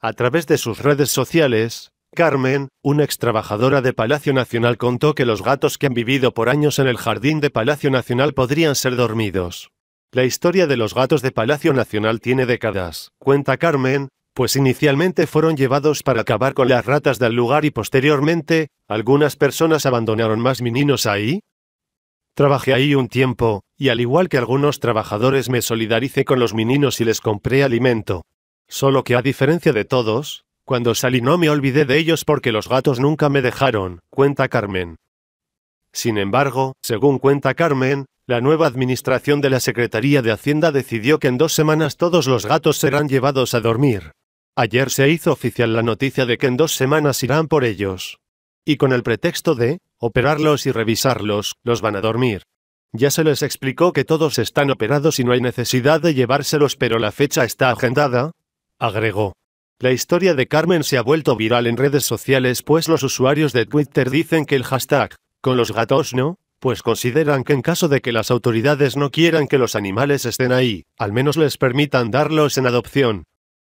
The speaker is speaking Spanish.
A través de sus redes sociales, Carmen, una ex trabajadora de Palacio Nacional, contó que los gatos que han vivido por años en el jardín de Palacio Nacional podrían ser dormidos. La historia de los gatos de Palacio Nacional tiene décadas, cuenta Carmen, pues inicialmente fueron llevados para acabar con las ratas del lugar y posteriormente, algunas personas abandonaron más meninos ahí. Trabajé ahí un tiempo, y al igual que algunos trabajadores me solidaricé con los meninos y les compré alimento. Solo que a diferencia de todos, cuando salí no me olvidé de ellos porque los gatos nunca me dejaron, cuenta Carmen. Sin embargo, según cuenta Carmen, la nueva administración de la Secretaría de Hacienda decidió que en dos semanas todos los gatos serán llevados a dormir. Ayer se hizo oficial la noticia de que en dos semanas irán por ellos. Y con el pretexto de operarlos y revisarlos, los van a dormir. Ya se les explicó que todos están operados y no hay necesidad de llevárselos, pero la fecha está agendada, Agregó. La historia de Carmen se ha vuelto viral en redes sociales pues los usuarios de Twitter dicen que el hashtag, con los gatos no, pues consideran que en caso de que las autoridades no quieran que los animales estén ahí, al menos les permitan darlos en adopción.